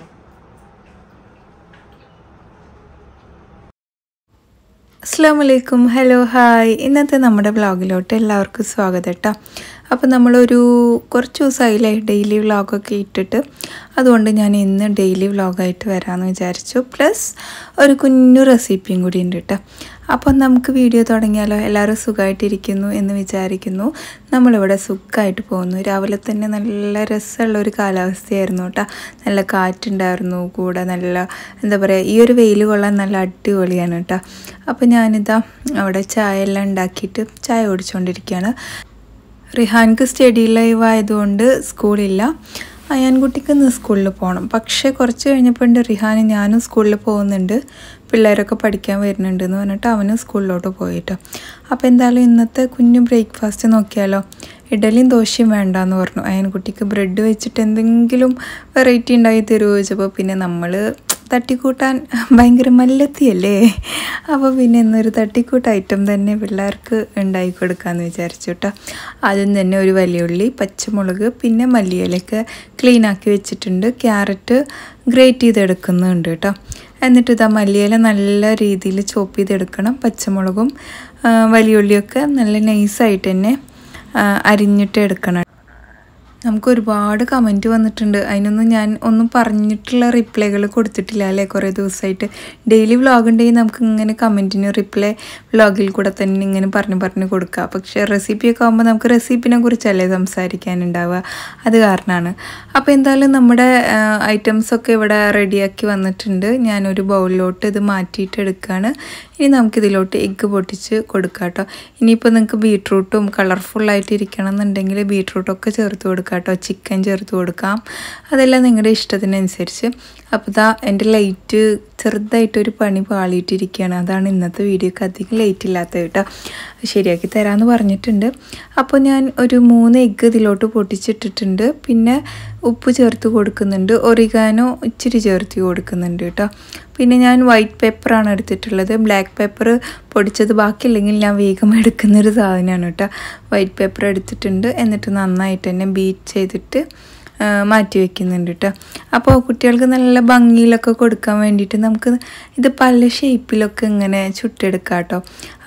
അള്ളാഹ് അസ്സാം വലൈക്കും hello hi ഇന്നത്തെ നമ്മുടെ ബ്ലോഗിലോട്ട് എല്ലാവർക്കും സ്വാഗതം കേട്ടോ അപ്പോൾ നമ്മളൊരു കുറച്ച് ദിവസമായില്ലേ ഡെയിലി വ്ളോഗൊക്കെ ഇട്ടിട്ട് അതുകൊണ്ട് ഞാൻ ഇന്ന് ഡെയിലി വ്ളോഗായിട്ട് വരാമെന്ന് വിചാരിച്ചു പ്ലസ് ഒരു കുഞ്ഞു റെസിപ്പിയും കൂടി ഉണ്ട് കേട്ടോ അപ്പം നമുക്ക് വീഡിയോ തുടങ്ങിയാലോ എല്ലാവരും സുഖമായിട്ടിരിക്കുന്നു എന്ന് വിചാരിക്കുന്നു നമ്മളിവിടെ സുഖമായിട്ട് പോകുന്നു രാവിലെ തന്നെ നല്ല രസമുള്ള ഒരു കാലാവസ്ഥയായിരുന്നു കേട്ടോ നല്ല കാറ്റുണ്ടായിരുന്നു കൂടെ നല്ല എന്താ പറയുക ഈ ഒരു വെയിൽ കൊള്ളാൻ നല്ല അടിപൊളിയാണ് കേട്ടോ അപ്പോൾ ഞാനിതാ അവിടെ ചായ എല്ലാം ഉണ്ടാക്കിയിട്ട് ചായ ഓടിച്ചുകൊണ്ടിരിക്കുകയാണ് റിഹാൻക്ക് സ്റ്റഡി ലൈവ് ആയതുകൊണ്ട് സ്കൂളില്ല അയാൻകുട്ടിക്ക് ഇന്ന് സ്കൂളിൽ പോകണം പക്ഷേ കുറച്ച് കഴിഞ്ഞപ്പോൾ ഉണ്ട് റിഹാന് ഞാനും സ്കൂളിൽ പോകുന്നുണ്ട് പിള്ളേരൊക്കെ പഠിക്കാൻ വരുന്നുണ്ട് എന്ന് പറഞ്ഞിട്ട് അവനും സ്കൂളിലോട്ട് പോയിട്ടോ അപ്പോൾ എന്തായാലും ഇന്നത്തെ കുഞ്ഞു ബ്രേക്ക്ഫാസ്റ്റ് നോക്കിയാലോ ഇഡലിയും ദോശയും വേണ്ട എന്ന് പറഞ്ഞു അയൻകുട്ടിക്ക് ബ്രെഡ് വെച്ചിട്ട് എന്തെങ്കിലും വെറൈറ്റി ഉണ്ടായി തരുമോ ചോദിച്ചപ്പോൾ പിന്നെ നമ്മൾ തട്ടിക്കൂട്ടാൻ ഭയങ്കര മല്ലത്തിയല്ലേ അപ്പോൾ പിന്നെ ഇന്നൊരു തട്ടിക്കൂട്ട് ഐറ്റം തന്നെ പിള്ളേർക്ക് ഉണ്ടാക്കി കൊടുക്കാമെന്ന് വിചാരിച്ചു കേട്ടോ ആദ്യം തന്നെ ഒരു വലിയ ഉള്ളി പച്ചമുളക് പിന്നെ മല്ലിയിലൊക്കെ ക്ലീൻ ആക്കി വെച്ചിട്ടുണ്ട് ക്യാരറ്റ് ഗ്രേറ്റ് ചെയ്തെടുക്കുന്നുണ്ട് കേട്ടോ എന്നിട്ട് ഇതാ മല്ലിയില നല്ല രീതിയിൽ ചോപ്പ് ചെയ്തെടുക്കണം പച്ചമുളകും വലിയുള്ളിയൊക്കെ നല്ല നൈസായിട്ട് തന്നെ അരിഞ്ഞിട്ട് എടുക്കണം നമുക്ക് ഒരുപാട് കമൻറ്റ് വന്നിട്ടുണ്ട് അതിനൊന്നും ഞാൻ ഒന്നും പറഞ്ഞിട്ടുള്ള റിപ്ലൈകൾ കൊടുത്തിട്ടില്ല അല്ലേ കുറേ ദിവസമായിട്ട് ഡെയിലി വ്ളോഗ് ഉണ്ടെങ്കിൽ നമുക്ക് ഇങ്ങനെ കമൻറ്റിന് റിപ്ലൈ വ്ളോഗിൽ കൂടെ തന്നെ ഇങ്ങനെ പറഞ്ഞ് പറഞ്ഞ് കൊടുക്കുക പക്ഷേ റെസിപ്പിയൊക്കെ ആകുമ്പോൾ നമുക്ക് റെസിപ്പിനെ കുറിച്ചല്ലേ സംസാരിക്കാനുണ്ടാവുക അത് കാരണമാണ് അപ്പോൾ എന്തായാലും നമ്മുടെ ഐറ്റംസൊക്കെ ഇവിടെ റെഡിയാക്കി വന്നിട്ടുണ്ട് ഞാനൊരു ബൗളിലോട്ട് ഇത് മാറ്റിയിട്ട് എടുക്കുകയാണ് ഇനി നമുക്കിതിലോട്ട് എഗ്ഗ് പൊട്ടിച്ച് കൊടുക്കാം കേട്ടോ ഇനിയിപ്പോൾ നിങ്ങൾക്ക് ബീട്രൂട്ടും കളർഫുള്ളായിട്ടിരിക്കണം എന്നുണ്ടെങ്കിൽ ബീട്രൂട്ടൊക്കെ ചേർത്ത് കൊടുക്കാം കേട്ടോ ചിക്കൻ ചേർത്ത് കൊടുക്കാം അതെല്ലാം നിങ്ങളുടെ ഇഷ്ടത്തിനനുസരിച്ച് അപ്പോൾ ഇതാ എൻ്റെ ലൈറ്റ് ചെറുതായിട്ടൊരു പണി പാളിയിട്ടിരിക്കുകയാണ് അതാണ് ഇന്നത്തെ വീഡിയോക്ക് അധികം ലേറ്റ് ഇല്ലാത്തത് കേട്ടോ ശരിയാക്കി തരാമെന്ന് പറഞ്ഞിട്ടുണ്ട് അപ്പോൾ ഞാൻ ഒരു മൂന്ന് എഗ്ഗ് ഇതിലോട്ട് പൊട്ടിച്ചിട്ടിട്ടുണ്ട് പിന്നെ ഉപ്പ് ചേർത്ത് കൊടുക്കുന്നുണ്ട് ഒറിഗാനോ ഇച്ചിരി ചേർത്ത് കൊടുക്കുന്നുണ്ട് കേട്ടോ പിന്നെ ഞാൻ വൈറ്റ് പേപ്പറാണ് എടുത്തിട്ടുള്ളത് ബ്ലാക്ക് പേപ്പർ പൊടിച്ചത് ബാക്കിയില്ലെങ്കിൽ ഞാൻ വേഗം എടുക്കുന്നൊരു സാധനമാണ് കേട്ടോ വൈറ്റ് പേപ്പർ എടുത്തിട്ടുണ്ട് എന്നിട്ട് നന്നായിട്ട് തന്നെ ബീറ്റ് ചെയ്തിട്ട് മാറ്റി വെക്കുന്നുണ്ട് കേട്ടോ അപ്പോൾ കുട്ടികൾക്ക് നല്ല ഭംഗിയിലൊക്കെ കൊടുക്കാൻ വേണ്ടിയിട്ട് നമുക്ക് ഇത് പല ഷേപ്പിലൊക്കെ ഇങ്ങനെ ചുട്ടെടുക്കാം കേട്ടോ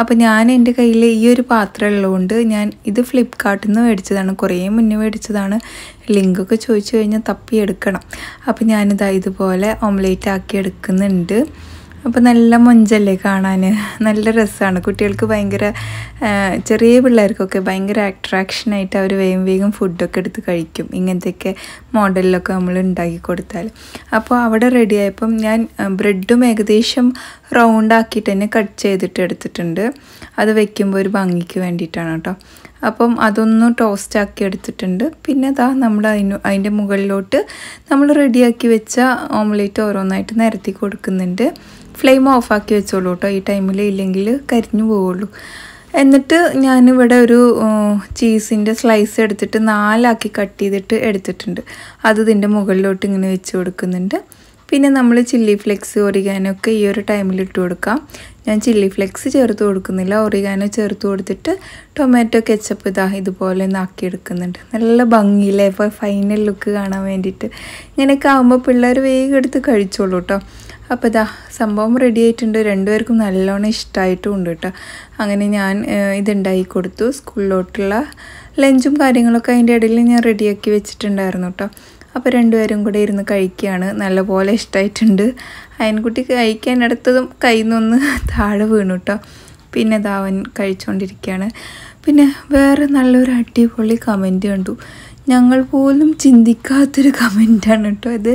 അപ്പോൾ ഞാൻ എൻ്റെ കയ്യിൽ ഈ ഒരു പാത്രം ഉള്ളതുകൊണ്ട് ഞാൻ ഇത് ഫ്ലിപ്കാർട്ടിൽ നിന്ന് മേടിച്ചതാണ് കുറേ മുന്നേ മേടിച്ചതാണ് ലിങ്കൊക്കെ ചോദിച്ചു കഴിഞ്ഞാൽ തപ്പിയെടുക്കണം അപ്പോൾ ഞാനിതാ ഇതുപോലെ ഓംലേറ്റ് ആക്കി എടുക്കുന്നുണ്ട് അപ്പോൾ നല്ല മൊഞ്ചല്ലേ കാണാൻ നല്ല രസമാണ് കുട്ടികൾക്ക് ഭയങ്കര ചെറിയ പിള്ളേർക്കൊക്കെ ഭയങ്കര അട്രാക്ഷനായിട്ട് അവർ വേഗം വേഗം ഫുഡൊക്കെ എടുത്ത് കഴിക്കും ഇങ്ങനത്തെയൊക്കെ മോഡലിലൊക്കെ നമ്മൾ ഉണ്ടാക്കി കൊടുത്താൽ അപ്പോൾ അവിടെ റെഡിയായപ്പം ഞാൻ ബ്രെഡും ഏകദേശം റൗണ്ട് ആക്കിയിട്ട് തന്നെ കട്ട് ചെയ്തിട്ട് എടുത്തിട്ടുണ്ട് അത് വെക്കുമ്പോൾ ഒരു ഭംഗിക്ക് വേണ്ടിയിട്ടാണ് കേട്ടോ അപ്പം അതൊന്ന് ടോസ്റ്റ് ആക്കി എടുത്തിട്ടുണ്ട് പിന്നെ അതാ നമ്മൾ അതിന് അതിൻ്റെ മുകളിലോട്ട് നമ്മൾ റെഡിയാക്കി വെച്ച ഓംലേറ്റ് ഓരോന്നായിട്ട് നിരത്തി കൊടുക്കുന്നുണ്ട് ഫ്ലെയിം ഓഫാക്കി വെച്ചോളൂ കേട്ടോ ഈ ടൈമിൽ ഇല്ലെങ്കിൽ കരിഞ്ഞു പോവുള്ളൂ എന്നിട്ട് ഞാനിവിടെ ഒരു ചീസിൻ്റെ സ്ലൈസ് എടുത്തിട്ട് നാലാക്കി കട്ട് ചെയ്തിട്ട് എടുത്തിട്ടുണ്ട് അത് ഇതിൻ്റെ മുകളിലോട്ട് ഇങ്ങനെ വെച്ച് കൊടുക്കുന്നുണ്ട് പിന്നെ നമ്മൾ ചില്ലി ഫ്ലെക്സ് ഒറിഗാനൊക്കെ ഈ ഒരു ടൈമിൽ ഇട്ട് കൊടുക്കാം ഞാൻ ചില്ലി ഫ്ലെക്സ് ചേർത്ത് കൊടുക്കുന്നില്ല ഒറിഗാനോ ചേർത്ത് കൊടുത്തിട്ട് ടൊമാറ്റോ കെച്ചപ്പ് ഇതാ ഇതുപോലെ നാക്കിയെടുക്കുന്നുണ്ട് നല്ല ഭംഗിയിലെ ഇപ്പോൾ ഫൈനൽ ലുക്ക് കാണാൻ വേണ്ടിയിട്ട് ഇങ്ങനെയൊക്കെ ആകുമ്പോൾ പിള്ളേർ വേഗം എടുത്ത് കഴിച്ചോളൂ കേട്ടോ അപ്പോൾ ഇതാ സംഭവം റെഡി ആയിട്ടുണ്ട് രണ്ടുപേർക്കും നല്ലോണം ഇഷ്ടമായിട്ടും ഉണ്ട് കേട്ടോ അങ്ങനെ ഞാൻ ഇതുണ്ടായി കൊടുത്തു സ്കൂളിലോട്ടുള്ള ലഞ്ചും കാര്യങ്ങളൊക്കെ അതിൻ്റെ ഇടയിൽ ഞാൻ റെഡിയാക്കി വെച്ചിട്ടുണ്ടായിരുന്നു കേട്ടോ അപ്പോൾ രണ്ടുപേരും കൂടെ ഇരുന്ന് കഴിക്കുകയാണ് നല്ലപോലെ ഇഷ്ടമായിട്ടുണ്ട് അയൻകുട്ടി കഴിക്കാൻ എടുത്തതും കയ്യിൽ നിന്നൊന്ന് താഴെ വീണു കേട്ടോ പിന്നെ ദാവൻ കഴിച്ചുകൊണ്ടിരിക്കുകയാണ് പിന്നെ വേറെ നല്ലൊരു അടിപൊളി കമൻറ്റ് കണ്ടു ഞങ്ങൾ പോലും ചിന്തിക്കാത്തൊരു കമൻറ്റാണ് കേട്ടോ ഇത്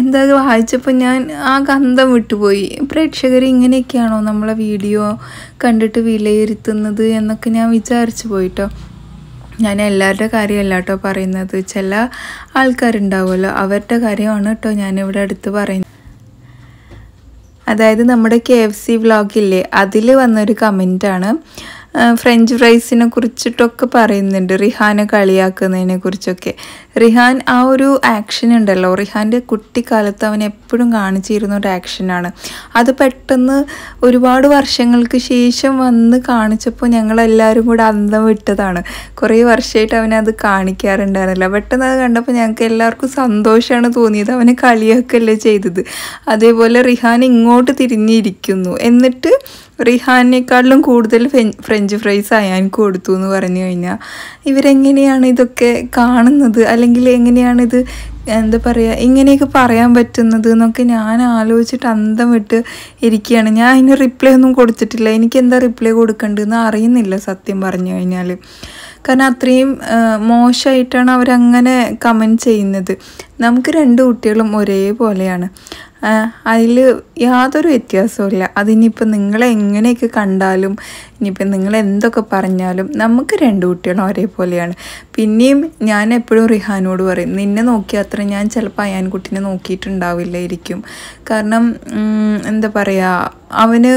എന്താ വായിച്ചപ്പോൾ ഞാൻ ആ ഗന്ധം വിട്ടുപോയി പ്രേക്ഷകർ ഇങ്ങനെയൊക്കെയാണോ നമ്മളെ വീഡിയോ കണ്ടിട്ട് വിലയിരുത്തുന്നത് എന്നൊക്കെ ഞാൻ വിചാരിച്ചു പോയിട്ടോ ഞാൻ എല്ലാവരുടെ കാര്യമല്ല കേട്ടോ പറയുന്നത് ചില ആൾക്കാരുണ്ടാവുമല്ലോ അവരുടെ കാര്യമാണ് കേട്ടോ ഞാനിവിടെ അടുത്ത് പറയുന്നത് അതായത് നമ്മുടെ കെ എഫ് സി വ്ലോഗില്ലേ അതിൽ വന്നൊരു കമൻറ്റാണ് ഫ്രഞ്ച് ഫ്രൈസിനെ കുറിച്ചിട്ടൊക്കെ പറയുന്നുണ്ട് റിഹാനെ കളിയാക്കുന്നതിനെ കുറിച്ചൊക്കെ റിഹാൻ ആ ഒരു ആക്ഷൻ ഉണ്ടല്ലോ റിഹാൻ്റെ കുട്ടിക്കാലത്ത് അവൻ എപ്പോഴും കാണിച്ചിരുന്ന ഒരു ആക്ഷനാണ് അത് പെട്ടെന്ന് ഒരുപാട് വർഷങ്ങൾക്ക് ശേഷം വന്ന് കാണിച്ചപ്പോൾ ഞങ്ങളെല്ലാവരും കൂടെ അന്തം വിട്ടതാണ് കുറേ വർഷമായിട്ട് അവനത് കാണിക്കാറുണ്ടായിരുന്നില്ല പെട്ടെന്ന് അത് കണ്ടപ്പോൾ ഞങ്ങൾക്ക് എല്ലാവർക്കും സന്തോഷമാണ് തോന്നിയത് അവനെ കളിയാക്കല്ലേ ചെയ്തത് അതേപോലെ റിഹാൻ ഇങ്ങോട്ട് തിരിഞ്ഞിരിക്കുന്നു എന്നിട്ട് റിഹാനേക്കാളിലും കൂടുതൽ ഫ്രഞ്ച് ഫ്രഞ്ച് ഫ്രൈസ് അയാൻക്ക് കൊടുത്തു എന്ന് പറഞ്ഞു കഴിഞ്ഞാൽ ഇവരെങ്ങനെയാണ് ഇതൊക്കെ കാണുന്നത് അല്ലെങ്കിൽ എങ്ങനെയാണിത് എന്താ പറയുക ഇങ്ങനെയൊക്കെ പറയാൻ പറ്റുന്നത് എന്നൊക്കെ ഞാൻ ആലോചിച്ചിട്ട് അന്തം വിട്ട് ഇരിക്കുകയാണ് ഞാൻ അതിന് റിപ്ലൈ ഒന്നും കൊടുത്തിട്ടില്ല എനിക്ക് എന്താ റിപ്ലൈ കൊടുക്കേണ്ടതെന്ന് അറിയുന്നില്ല സത്യം പറഞ്ഞു കഴിഞ്ഞാൽ കാരണം അത്രയും മോശമായിട്ടാണ് അവരങ്ങനെ കമൻറ്റ് ചെയ്യുന്നത് നമുക്ക് രണ്ട് കുട്ടികളും ഒരേപോലെയാണ് അതിൽ യാതൊരു വ്യത്യാസവുമില്ല അതിനിപ്പോൾ നിങ്ങളെ എങ്ങനെയൊക്കെ കണ്ടാലും ഇനിയിപ്പോൾ നിങ്ങൾ എന്തൊക്കെ പറഞ്ഞാലും നമുക്ക് രണ്ട് കുട്ടികളും ഒരേപോലെയാണ് പിന്നെയും ഞാൻ എപ്പോഴും റിഹാനോട് പറയും നിന്നെ നോക്കി അത്ര ഞാൻ ചിലപ്പോൾ അയാൻകുട്ടിനെ നോക്കിയിട്ടുണ്ടാവില്ലായിരിക്കും കാരണം എന്താ പറയുക അവന്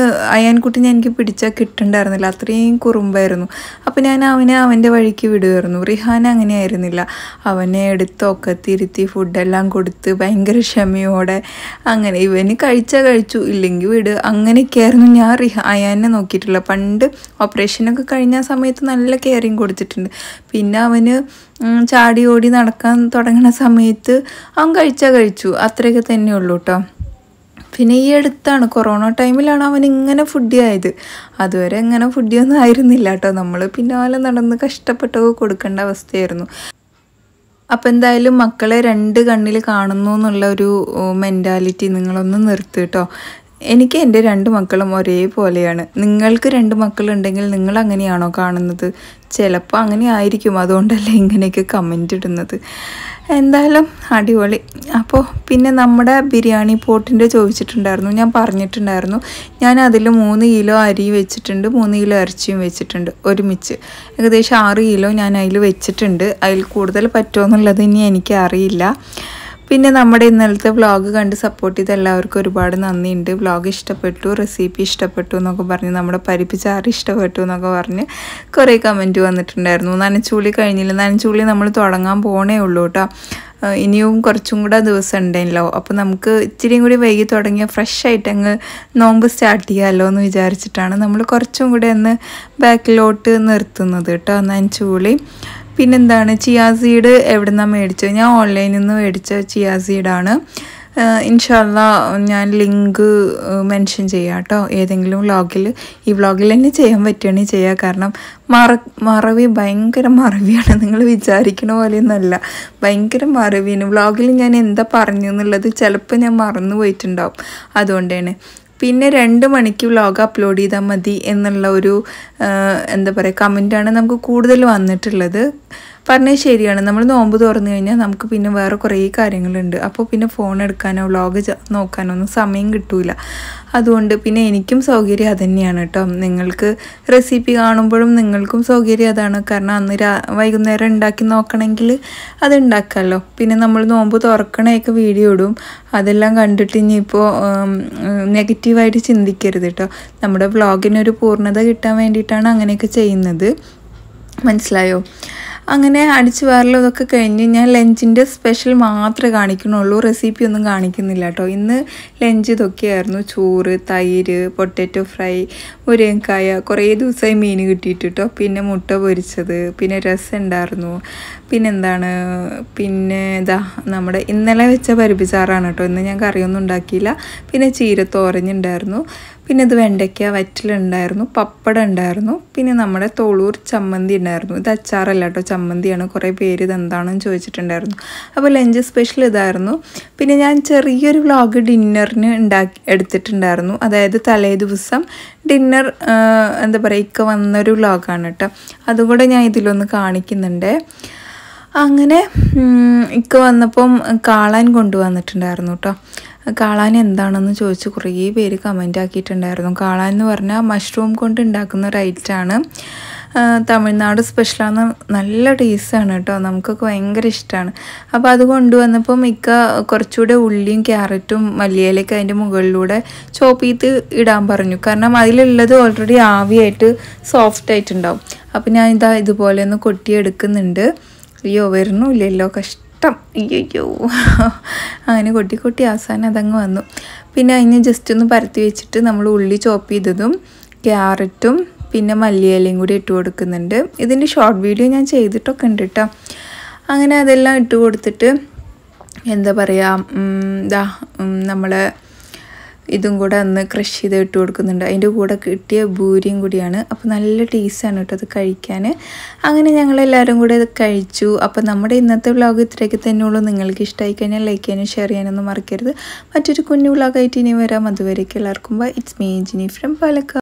ഞാൻ എനിക്ക് പിടിച്ചാൽ കിട്ടണ്ടായിരുന്നില്ല അത്രയും കുറുമ്പായിരുന്നു അപ്പോൾ ഞാൻ അവനെ അവൻ്റെ വഴിക്ക് വിടുമായിരുന്നു റിഹാൻ അങ്ങനെ ആയിരുന്നില്ല അവനെ എടുത്തൊക്കെ തിരുത്തി ഫുഡെല്ലാം കൊടുത്ത് ഭയങ്കര ക്ഷമയോടെ അങ്ങനെ ഇവന് കഴിച്ചാൽ കഴിച്ചു ഇല്ലെങ്കിൽ വിട് അങ്ങനെയൊക്കെയായിരുന്നു ഞാൻ റിഹാ അയാനെ നോക്കിയിട്ടുള്ള പണ്ട് ഓപ്പറേഷനൊക്കെ കഴിഞ്ഞ സമയത്ത് നല്ല കെയറിങ് കൊടുത്തിട്ടുണ്ട് പിന്നെ അവന് ചാടി ഓടി നടക്കാൻ തുടങ്ങുന്ന സമയത്ത് അവൻ കഴിച്ചാൽ കഴിച്ചു അത്രയൊക്കെ തന്നെയുള്ളൂ കേട്ടോ പിന്നെ ഈ അടുത്താണ് കൊറോണ ടൈമിലാണ് അവൻ ഇങ്ങനെ ഫുഡി ആയത് അതുവരെ ഇങ്ങനെ ഫുഡിയൊന്നും ആയിരുന്നില്ല കേട്ടോ നമ്മൾ പിന്നാലെ നടന്ന് കഷ്ടപ്പെട്ടൊക്കെ കൊടുക്കേണ്ട അവസ്ഥയായിരുന്നു അപ്പം എന്തായാലും മക്കളെ രണ്ട് കണ്ണിൽ കാണുന്നു എന്നുള്ള ഒരു മെൻറ്റാലിറ്റി നിങ്ങളൊന്ന് നിർത്തി കേട്ടോ എനിക്ക് എൻ്റെ രണ്ട് മക്കളും ഒരേപോലെയാണ് നിങ്ങൾക്ക് രണ്ട് മക്കളുണ്ടെങ്കിൽ നിങ്ങൾ അങ്ങനെയാണോ കാണുന്നത് ചിലപ്പോൾ അങ്ങനെ ആയിരിക്കും അതുകൊണ്ടല്ലേ ഇങ്ങനെയൊക്കെ കമൻ്റ് ഇടുന്നത് എന്തായാലും അടിപൊളി അപ്പോൾ പിന്നെ നമ്മുടെ ബിരിയാണി പോട്ടിൻ്റെ ചോദിച്ചിട്ടുണ്ടായിരുന്നു ഞാൻ പറഞ്ഞിട്ടുണ്ടായിരുന്നു ഞാൻ അതിൽ മൂന്ന് കിലോ അരി വെച്ചിട്ടുണ്ട് മൂന്ന് കിലോ ഇറച്ചിയും വെച്ചിട്ടുണ്ട് ഒരുമിച്ച് ഏകദേശം ആറ് കിലോ ഞാൻ അതിൽ വെച്ചിട്ടുണ്ട് അതിൽ കൂടുതൽ പറ്റുമോ എന്നുള്ളത് ഇനി എനിക്കറിയില്ല പിന്നെ നമ്മുടെ ഇന്നലത്തെ വ്ളോഗ് കണ്ട് സപ്പോർട്ട് ചെയ്ത എല്ലാവർക്കും ഒരുപാട് നന്ദിയുണ്ട് വ്ളോഗ് ഇഷ്ടപ്പെട്ടു റെസിപ്പി ഇഷ്ടപ്പെട്ടു എന്നൊക്കെ പറഞ്ഞ് നമ്മുടെ പരിപ്പിച്ചാറ് ഇഷ്ടപ്പെട്ടു എന്നൊക്കെ പറഞ്ഞ് കുറേ കമൻറ്റ് വന്നിട്ടുണ്ടായിരുന്നു നനച്ചുള്ളി കഴിഞ്ഞില്ല നനച്ചുള്ളി നമ്മൾ തുടങ്ങാൻ പോണേ ഉള്ളൂ കേട്ടോ ഇനിയും കുറച്ചും കൂടെ ദിവസം ഉണ്ടല്ലോ അപ്പോൾ നമുക്ക് ഇച്ചിരിയും കൂടി വൈകി തുടങ്ങിയ ഫ്രഷ് ആയിട്ട് അങ്ങ് നോമ്പ് സ്റ്റാർട്ട് ചെയ്യാമല്ലോ എന്ന് വിചാരിച്ചിട്ടാണ് നമ്മൾ കുറച്ചും കൂടെ ഒന്ന് ബാക്കിലോട്ട് നിർത്തുന്നത് കേട്ടോ നനച്ചുള്ളി പിന്നെന്താണ് ചിയാ സീഡ് എവിടെ നിന്നാണ് മേടിച്ചത് ഞാൻ ഓൺലൈനിൽ നിന്ന് മേടിച്ച ചിയാ ഇൻഷാല്ല ഞാൻ ലിങ്ക് മെൻഷൻ ചെയ്യാം കേട്ടോ ഏതെങ്കിലും വ്ളോഗിൽ ഈ വ്ളോഗിൽ തന്നെ ചെയ്യാൻ പറ്റുകയാണെങ്കിൽ ചെയ്യുക കാരണം മറ മറവി ഭയങ്കര മറവിയാണ് നിങ്ങൾ വിചാരിക്കണ പോലെയൊന്നുമല്ല ഭയങ്കര മറവിയാണ് വ്ളോഗിൽ ഞാൻ എന്താ പറഞ്ഞു എന്നുള്ളത് ചിലപ്പോൾ ഞാൻ മറന്നു പോയിട്ടുണ്ടാവും അതുകൊണ്ടാണ് പിന്നെ രണ്ട് മണിക്ക് വ്ളോഗ് അപ്ലോഡ് ചെയ്താൽ മതി എന്നുള്ള ഒരു എന്താ പറയുക കമൻ്റാണ് നമുക്ക് കൂടുതൽ വന്നിട്ടുള്ളത് പറഞ്ഞത് ശരിയാണ് നമ്മൾ നോമ്പ് തുറന്നു കഴിഞ്ഞാൽ നമുക്ക് പിന്നെ വേറെ കുറേ കാര്യങ്ങളുണ്ട് അപ്പോൾ പിന്നെ ഫോൺ എടുക്കാനോ വ്ളോഗ് നോക്കാനോ ഒന്നും സമയം കിട്ടൂല അതുകൊണ്ട് പിന്നെ എനിക്കും സൗകര്യം അതുതന്നെയാണ് കേട്ടോ നിങ്ങൾക്ക് റെസിപ്പി കാണുമ്പോഴും നിങ്ങൾക്കും സൗകര്യം അതാണ് കാരണം അന്ന് രാ വൈകുന്നേരം ഉണ്ടാക്കി നോക്കണമെങ്കിൽ അത് ഉണ്ടാക്കാമല്ലോ പിന്നെ നമ്മൾ നോമ്പ് തുറക്കണേക്കെ വീഡിയോ ഇടും അതെല്ലാം കണ്ടിട്ട് ഇനിയിപ്പോൾ നെഗറ്റീവായിട്ട് ചിന്തിക്കരുത് കേട്ടോ നമ്മുടെ വ്ളോഗിനൊരു പൂർണ്ണത കിട്ടാൻ വേണ്ടിയിട്ടാണ് അങ്ങനെയൊക്കെ ചെയ്യുന്നത് മനസ്സിലായോ അങ്ങനെ അടിച്ചു വാറലും ഇതൊക്കെ കഴിഞ്ഞ് ഞാൻ ലഞ്ചിൻ്റെ സ്പെഷ്യൽ മാത്രമേ കാണിക്കണുള്ളൂ റെസിപ്പി ഒന്നും കാണിക്കുന്നില്ല കേട്ടോ ഇന്ന് ലഞ്ച് ഇതൊക്കെയായിരുന്നു ചോറ് തൈര് പൊട്ടറ്റോ ഫ്രൈ മുരിങ്ങക്കായ കുറേ ദിവസമായി മീൻ കിട്ടിയിട്ട് കേട്ടോ പിന്നെ മുട്ട പൊരിച്ചത് പിന്നെ രസം ഉണ്ടായിരുന്നു പിന്നെന്താണ് പിന്നെ ഇതാ നമ്മുടെ ഇന്നലെ വെച്ച പരിപ്പിച്ചാറാണ് കേട്ടോ ഇന്ന് ഞാൻ കറിയൊന്നും ഉണ്ടാക്കിയില്ല പിന്നെ ചീര തോരഞ്ഞുണ്ടായിരുന്നു പിന്നെ ഇത് വെണ്ടയ്ക്ക വറ്റിലുണ്ടായിരുന്നു പപ്പടം ഉണ്ടായിരുന്നു പിന്നെ നമ്മുടെ തോളൂർ ചമ്മന്തി ഉണ്ടായിരുന്നു ഇത് അച്ചാറല്ല കേട്ടോ ചമ്മന്തിയാണ് കുറേ പേര് ഇതെന്താണെന്ന് ചോദിച്ചിട്ടുണ്ടായിരുന്നു അപ്പോൾ ലഞ്ച് സ്പെഷ്യൽ ഇതായിരുന്നു പിന്നെ ഞാൻ ചെറിയൊരു വ്ളോഗ് ഡിന്നറിന് ഉണ്ടാക്കി എടുത്തിട്ടുണ്ടായിരുന്നു അതായത് തലേ ദിവസം ഡിന്നർ എന്താ പറയുക ഇക്ക വന്നൊരു വ്ളോഗാണ് കേട്ടോ അതുകൂടെ ഞാൻ ഇതിലൊന്ന് കാണിക്കുന്നുണ്ട് അങ്ങനെ ഇക്ക വന്നപ്പം കാളാൻ കൊണ്ടുവന്നിട്ടുണ്ടായിരുന്നു കേട്ടോ കാളാൻ എന്താണെന്ന് ചോദിച്ച് കുറേ പേര് കമൻ്റ് ആക്കിയിട്ടുണ്ടായിരുന്നു കാളാൻ എന്ന് പറഞ്ഞാൽ മഷ്റൂം കൊണ്ട് ഉണ്ടാക്കുന്ന റൈറ്റാണ് തമിഴ്നാട് സ്പെഷ്യലാണ് നല്ല ടേസ്റ്റാണ് കേട്ടോ നമുക്കൊക്കെ ഭയങ്കര ഇഷ്ടമാണ് അപ്പോൾ അത് കൊണ്ടുവന്നപ്പോൾ മിക്ക കുറച്ചുകൂടെ ഉള്ളിയും ക്യാരറ്റും മല്ലിയിലേക്ക് അതിൻ്റെ മുകളിലൂടെ ചോപ്പ് ചെയ്ത് ഇടാൻ പറഞ്ഞു കാരണം അതിലുള്ളത് ഓൾറെഡി ആവിയായിട്ട് സോഫ്റ്റ് ആയിട്ടുണ്ടാവും അപ്പോൾ ഞാൻ ഇതാ ഇതുപോലെ ഒന്ന് കൊട്ടിയെടുക്കുന്നുണ്ട് അയ്യോ വരുന്നില്ലല്ലോ കഷ്ടം അയ്യോ അങ്ങനെ കൊട്ടി കൊട്ടി അവസാനം അതങ്ങ് വന്നു പിന്നെ അതിന് ജസ്റ്റ് ഒന്ന് പരത്തി വെച്ചിട്ട് നമ്മൾ ഉള്ളി ചോപ്പ് ചെയ്തതും ക്യാരറ്റും പിന്നെ മല്ലിയിലയും കൂടി ഇട്ട് കൊടുക്കുന്നുണ്ട് ഇതിൻ്റെ ഷോർട്ട് വീഡിയോ ഞാൻ ചെയ്തിട്ടൊക്കെ ഉണ്ട് കേട്ടോ അങ്ങനെ അതെല്ലാം ഇട്ട് കൊടുത്തിട്ട് എന്താ പറയുക ഇതാ നമ്മളെ ഇതും കൂടെ അന്ന് ക്രഷ് ചെയ്ത് ഇട്ട് കൊടുക്കുന്നുണ്ട് അതിൻ്റെ കൂടെ കിട്ടിയ ഭൂരിയും കൂടിയാണ് അപ്പോൾ നല്ല ടേസ്റ്റാണ് കേട്ടോ അത് കഴിക്കാൻ അങ്ങനെ ഞങ്ങളെല്ലാവരും കൂടെ അത് കഴിച്ചു അപ്പോൾ നമ്മുടെ ഇന്നത്തെ വ്ളോഗ് ഇത്രയൊക്കെ തന്നെയുള്ളൂ നിങ്ങൾക്ക് ഇഷ്ടമായി കഴിഞ്ഞാൽ ലൈക്ക് ചെയ്യാനും ഷെയർ ചെയ്യാനൊന്നും മറക്കരുത് മറ്റൊരു കുഞ്ഞു വ്ളോഗായിട്ട് ഇനി വരാം അതുവരേക്കും എല്ലാവർക്കും bye it's me Jini from Palakkad